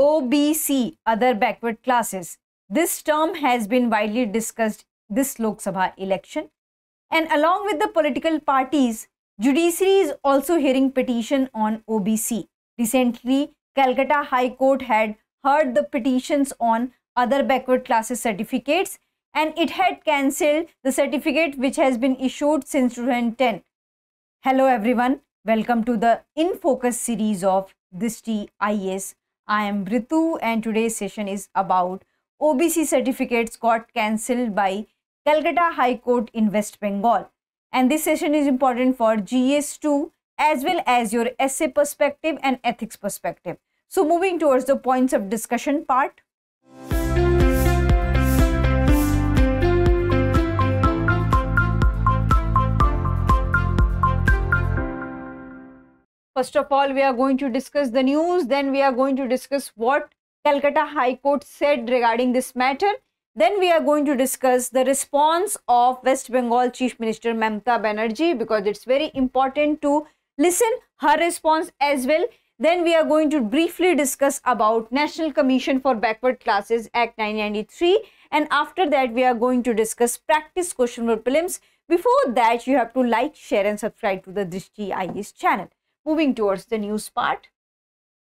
OBC, other backward classes. This term has been widely discussed this Lok Sabha election. And along with the political parties, judiciary is also hearing petition on OBC. Recently, Calcutta High Court had heard the petitions on other backward classes certificates and it had cancelled the certificate which has been issued since 2010. Hello everyone, welcome to the In Focus series of this TIS I am Ritu and today's session is about OBC certificates got cancelled by Calcutta High Court in West Bengal. And this session is important for GS2 as well as your essay perspective and ethics perspective. So moving towards the points of discussion part. First of all, we are going to discuss the news. Then we are going to discuss what Calcutta High Court said regarding this matter. Then we are going to discuss the response of West Bengal Chief Minister Mamta Banerjee because it's very important to listen her response as well. Then we are going to briefly discuss about National Commission for Backward Classes Act 993 and after that we are going to discuss practice question for prelims. Before that you have to like, share and subscribe to the Drishti IES channel moving towards the news part.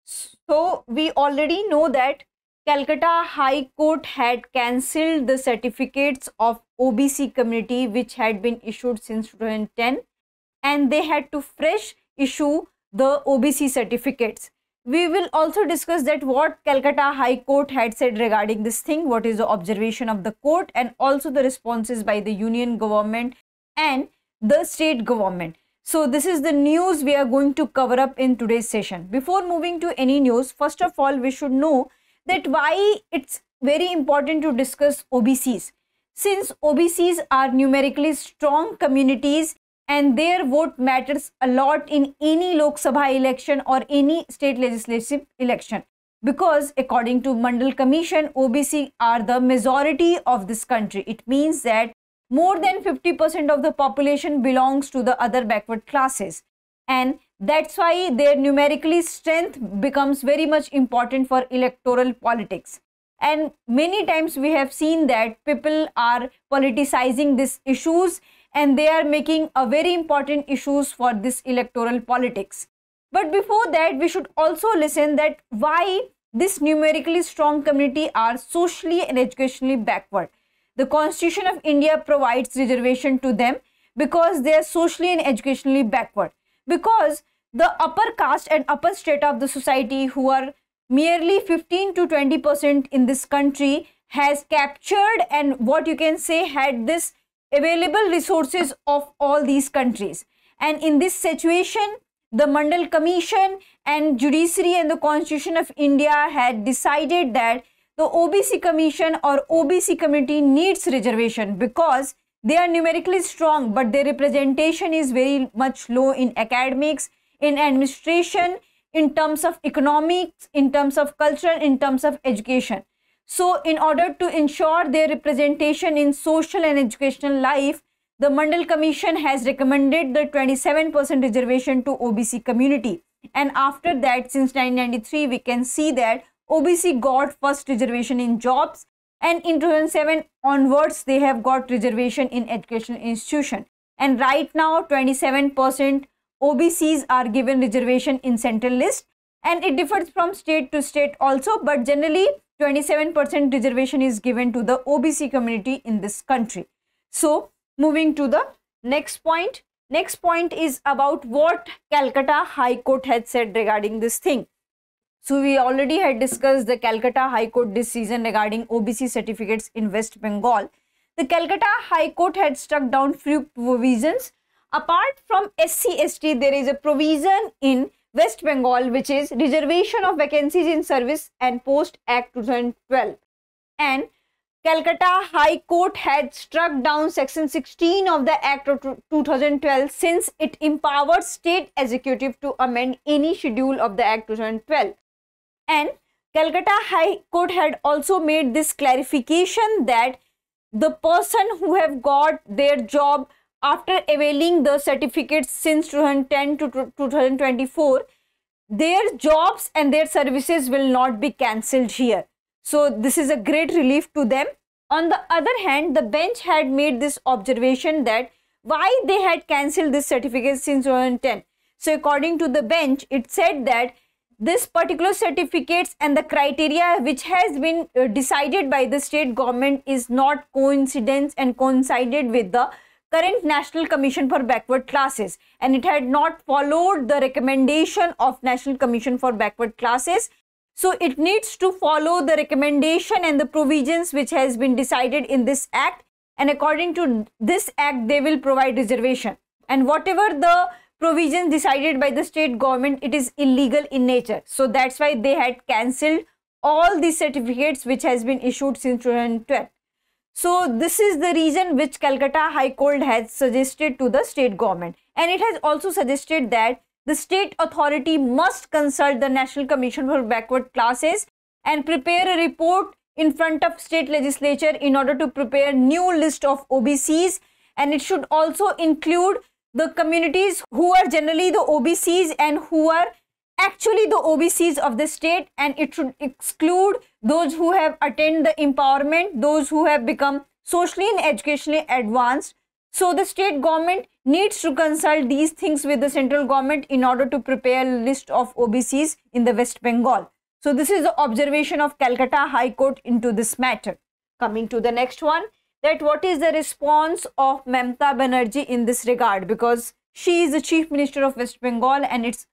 So we already know that Calcutta High Court had cancelled the certificates of OBC community which had been issued since 2010 and they had to fresh issue the OBC certificates. We will also discuss that what Calcutta High Court had said regarding this thing, what is the observation of the court and also the responses by the union government and the state government. So this is the news we are going to cover up in today's session. Before moving to any news, first of all, we should know that why it's very important to discuss OBCs. Since OBCs are numerically strong communities and their vote matters a lot in any Lok Sabha election or any state legislative election. Because according to Mandal Commission, OBC are the majority of this country. It means that more than 50% of the population belongs to the other backward classes and that's why their numerically strength becomes very much important for electoral politics and many times we have seen that people are politicizing these issues and they are making a very important issues for this electoral politics but before that we should also listen that why this numerically strong community are socially and educationally backward the Constitution of India provides reservation to them because they are socially and educationally backward. Because the upper caste and upper strata of the society who are merely 15 to 20 percent in this country has captured and what you can say had this available resources of all these countries. And in this situation, the Mandal Commission and Judiciary and the Constitution of India had decided that the OBC Commission or OBC Committee needs reservation because they are numerically strong but their representation is very much low in academics, in administration, in terms of economics, in terms of culture, in terms of education. So in order to ensure their representation in social and educational life, the Mandal Commission has recommended the 27% reservation to OBC community. And after that, since 1993, we can see that OBC got first reservation in jobs and in 2007 onwards they have got reservation in educational institution and right now 27% OBCs are given reservation in central list and it differs from state to state also but generally 27% reservation is given to the OBC community in this country. So moving to the next point. Next point is about what Calcutta High Court had said regarding this thing. So we already had discussed the Calcutta High Court this season regarding OBC certificates in West Bengal. The Calcutta High Court had struck down few provisions. Apart from SCST, there is a provision in West Bengal which is Reservation of Vacancies in Service and Post Act 2012. And Calcutta High Court had struck down Section 16 of the Act of 2012 since it empowered state executive to amend any schedule of the Act 2012. And Calcutta High Court had also made this clarification that the person who have got their job after availing the certificates since 2010 to 2024, their jobs and their services will not be cancelled here. So this is a great relief to them. On the other hand, the bench had made this observation that why they had cancelled this certificate since 2010. So according to the bench, it said that this particular certificates and the criteria which has been uh, decided by the state government is not coincidence and coincided with the current National Commission for Backward Classes and it had not followed the recommendation of National Commission for Backward Classes. So it needs to follow the recommendation and the provisions which has been decided in this act and according to this act they will provide reservation and whatever the provisions decided by the state government, it is illegal in nature. So that's why they had cancelled all the certificates which has been issued since 2012. So this is the reason which Calcutta High Court has suggested to the state government. And it has also suggested that the state authority must consult the National Commission for Backward Classes and prepare a report in front of state legislature in order to prepare new list of OBCs and it should also include the communities who are generally the OBCs and who are actually the OBCs of the state and it should exclude those who have attained the empowerment, those who have become socially and educationally advanced. So the state government needs to consult these things with the central government in order to prepare a list of OBCs in the West Bengal. So this is the observation of Calcutta High Court into this matter. Coming to the next one, that what is the response of Mamta Banerjee in this regard because she is the chief minister of West Bengal and its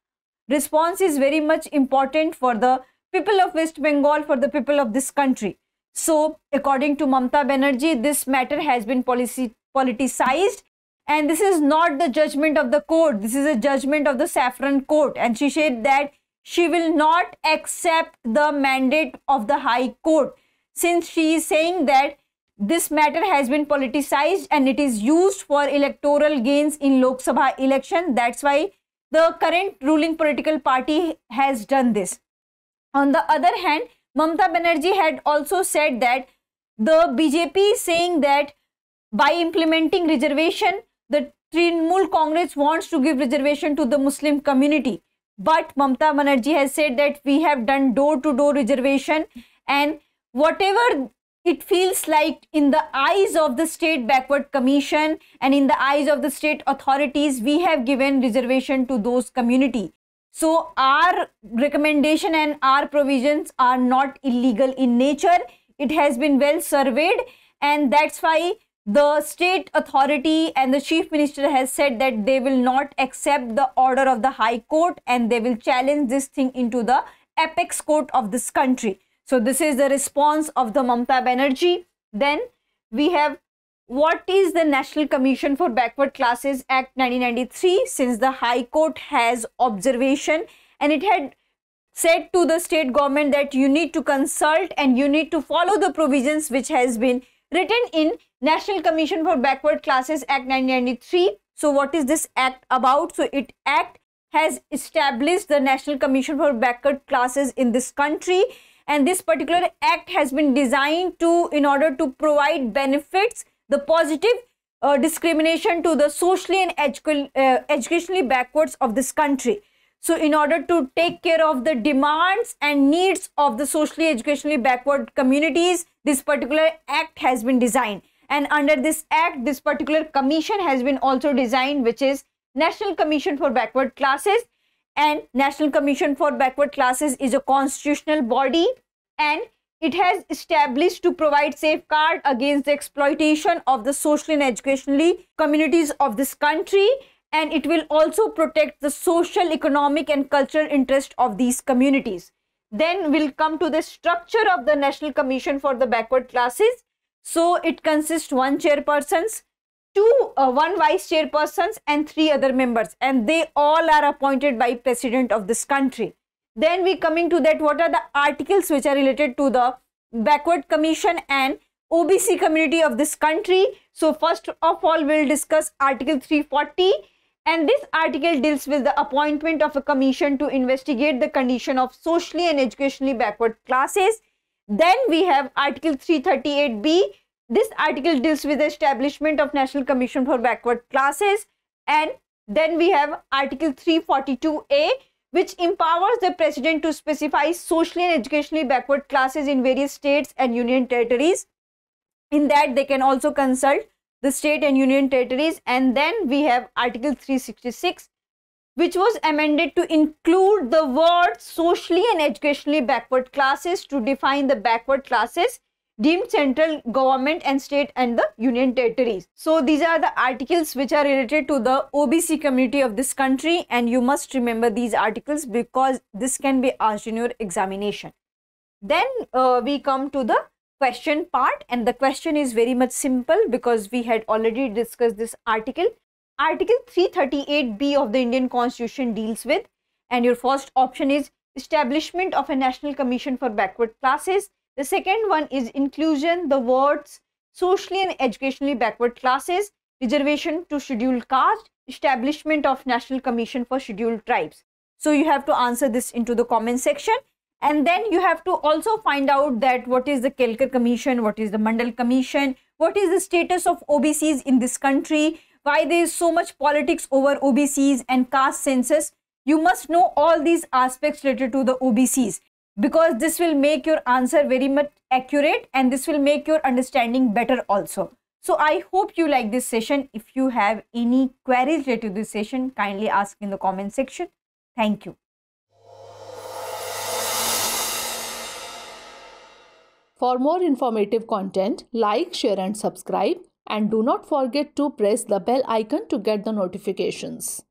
response is very much important for the people of West Bengal, for the people of this country. So, according to Mamta Banerjee, this matter has been policy, politicized and this is not the judgment of the court. This is a judgment of the Saffron court and she said that she will not accept the mandate of the high court since she is saying that this matter has been politicized and it is used for electoral gains in Lok Sabha election. That's why the current ruling political party has done this. On the other hand, Mamta Banerjee had also said that the BJP saying that by implementing reservation, the Trinmul Congress wants to give reservation to the Muslim community. But Mamta Banerjee has said that we have done door-to-door -door reservation and whatever it feels like in the eyes of the state backward commission and in the eyes of the state authorities we have given reservation to those community so our recommendation and our provisions are not illegal in nature it has been well surveyed and that's why the state authority and the chief minister has said that they will not accept the order of the high court and they will challenge this thing into the apex court of this country so this is the response of the Mamta Banerjee. Then we have what is the National Commission for Backward Classes Act 1993 since the High Court has observation and it had said to the state government that you need to consult and you need to follow the provisions which has been written in National Commission for Backward Classes Act 1993. So what is this act about? So it act has established the National Commission for Backward Classes in this country and this particular act has been designed to in order to provide benefits the positive uh, discrimination to the socially and uh, educationally backwards of this country so in order to take care of the demands and needs of the socially educationally backward communities this particular act has been designed and under this act this particular commission has been also designed which is national commission for backward classes and National Commission for Backward Classes is a constitutional body and it has established to provide safeguard against the exploitation of the social and educationally communities of this country and it will also protect the social, economic and cultural interest of these communities. Then we'll come to the structure of the National Commission for the Backward Classes. So it consists one chairpersons, two, uh, one vice chairpersons and three other members and they all are appointed by president of this country. Then we coming to that what are the articles which are related to the backward commission and OBC community of this country. So first of all we'll discuss article 340 and this article deals with the appointment of a commission to investigate the condition of socially and educationally backward classes. Then we have article 338b this article deals with the establishment of National Commission for Backward Classes and then we have Article 342A which empowers the president to specify socially and educationally backward classes in various states and union territories. In that they can also consult the state and union territories and then we have Article 366 which was amended to include the word socially and educationally backward classes to define the backward classes deemed central government and state and the union territories. So these are the articles which are related to the OBC community of this country and you must remember these articles because this can be asked in your examination. Then uh, we come to the question part and the question is very much simple because we had already discussed this article. Article 338B of the Indian constitution deals with and your first option is establishment of a national commission for backward classes the second one is inclusion, the words socially and educationally backward classes, reservation to scheduled caste, establishment of National Commission for Scheduled Tribes. So you have to answer this into the comment section. And then you have to also find out that what is the Kelkar Commission, what is the Mandal Commission, what is the status of OBCs in this country, why there is so much politics over OBCs and caste census. You must know all these aspects related to the OBCs because this will make your answer very much accurate and this will make your understanding better also. So I hope you like this session. If you have any queries related to this session, kindly ask in the comment section. Thank you. For more informative content, like, share and subscribe and do not forget to press the bell icon to get the notifications.